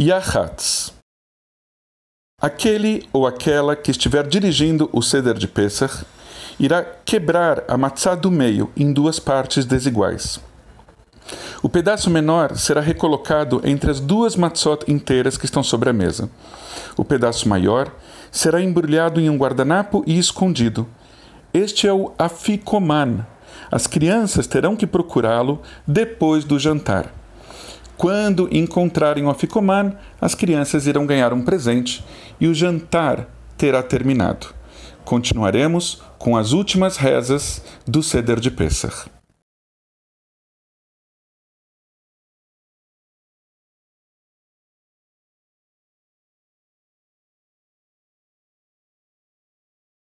Yahatz. Aquele ou aquela que estiver dirigindo o ceder de Pesach irá quebrar a matzá do meio em duas partes desiguais. O pedaço menor será recolocado entre as duas matzot inteiras que estão sobre a mesa. O pedaço maior será embrulhado em um guardanapo e escondido. Este é o afikoman. As crianças terão que procurá-lo depois do jantar. Quando encontrarem o Aficoman, as crianças irão ganhar um presente e o jantar terá terminado. Continuaremos com as últimas rezas do Ceder de Pessah.